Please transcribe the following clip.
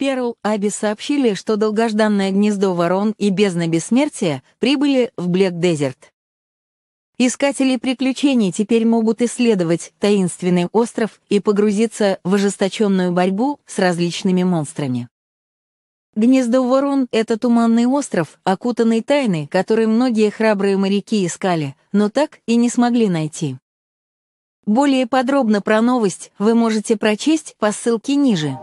Перл Аби сообщили, что долгожданное гнездо ворон и бездна бессмертия прибыли в Блек-Дезерт. Искатели приключений теперь могут исследовать таинственный остров и погрузиться в ожесточенную борьбу с различными монстрами. Гнездо ворон — это туманный остров, окутанный тайной, который многие храбрые моряки искали, но так и не смогли найти. Более подробно про новость вы можете прочесть по ссылке ниже.